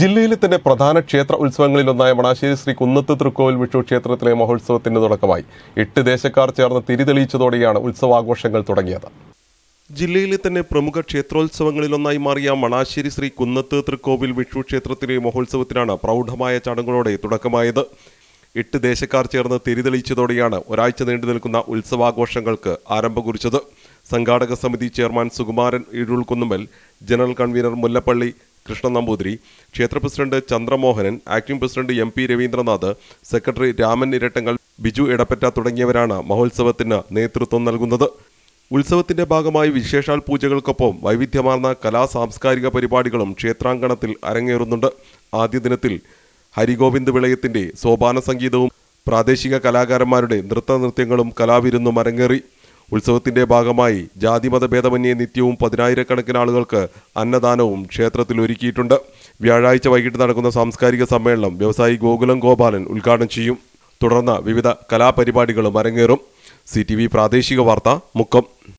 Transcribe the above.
ജില്ലയിലെ തന്നെ പ്രധാന ക്ഷേത്ര ഉത്സവങ്ങളിലൊന്നായ മണാശ്ശേരി ശ്രീ കുന്നത്ത് തൃക്കോവിൽ വിഷു ക്ഷേത്രത്തിലെ മഹോത്സവത്തിന്റെ തുടക്കമായി എട്ട് ദേശക്കാർ ചേർന്ന് തിരിതെളിയിച്ചതോടെയാണ് ഉത്സവാഘോഷങ്ങൾ തുടങ്ങിയത് ജില്ലയിലെ തന്നെ പ്രമുഖ ക്ഷേത്രോത്സവങ്ങളിലൊന്നായി മാറിയ മണാശ്ശേരി ശ്രീ കുന്നത്ത് തൃക്കോവിൽ വിഷു ക്ഷേത്രത്തിലെ മഹോത്സവത്തിനാണ് പ്രൗഢമായ ചടങ്ങുകളോടെ തുടക്കമായത് എട്ട് ദേശക്കാർ ചേർന്ന് തിരിതെളിച്ചതോടെയാണ് ഒരാഴ്ച നീണ്ടു നിൽക്കുന്ന ഉത്സവാഘോഷങ്ങൾക്ക് ആരംഭം കുറിച്ചത് സംഘാടക സമിതി ചെയർമാൻ സുകുമാരൻ ഇഴുൾക്കുന്നുമ്മൽ ജനറൽ കൺവീനർ മുല്ലപ്പള്ളി കൃഷ്ണൻ നമ്പൂതിരി ക്ഷേത്ര president Chandramohanan acting president M P Raveendranath secretary Raman ഇരട്ടങ്ങൾ ബിജു ഇടപ്പറ്റ തുടങ്ങിയവരാണ് മഹോത്സവത്തിന് നേതൃത്വം നൽകുന്നത് ഉത്സവത്തിന്റെ ഭാഗമായി വിശേഷാൽ പൂജകൾക്കൊപ്പം വൈവിധ്യമാർന്ന കലാ സാംസ്കാരിക പരിപാടികളും ക്ഷേത്രാങ്കണത്തിൽ അരങ്ങേറുന്നുണ്ട് ആദ്യ ദിനത്തിൽ ഹരിഗോവിന്ദ് വിളയത്തിന്റെ സോപാന സംഗീതവും പ്രാദേശിക കലാകാരന്മാരുടെ നൃത്ത നൃത്യങ്ങളും കലാവിരുന്നും അരങ്ങേറി ഉത്സവത്തിന്റെ ഭാഗമായി ജാതിമത ഭേദമന്യേ നിത്യവും പതിനായിരക്കണക്കിന് ആളുകൾക്ക് അന്നദാനവും ക്ഷേത്രത്തിൽ ഒരുക്കിയിട്ടുണ്ട് വ്യാഴാഴ്ച വൈകിട്ട് നടക്കുന്ന സാംസ്കാരിക സമ്മേളനം വ്യവസായി ഗോകുലം ഗോപാലൻ ഉദ്ഘാടനം ചെയ്യും തുടർന്ന് വിവിധ കലാപരിപാടികളും അരങ്ങേറും സി പ്രാദേശിക വാർത്ത മുക്കം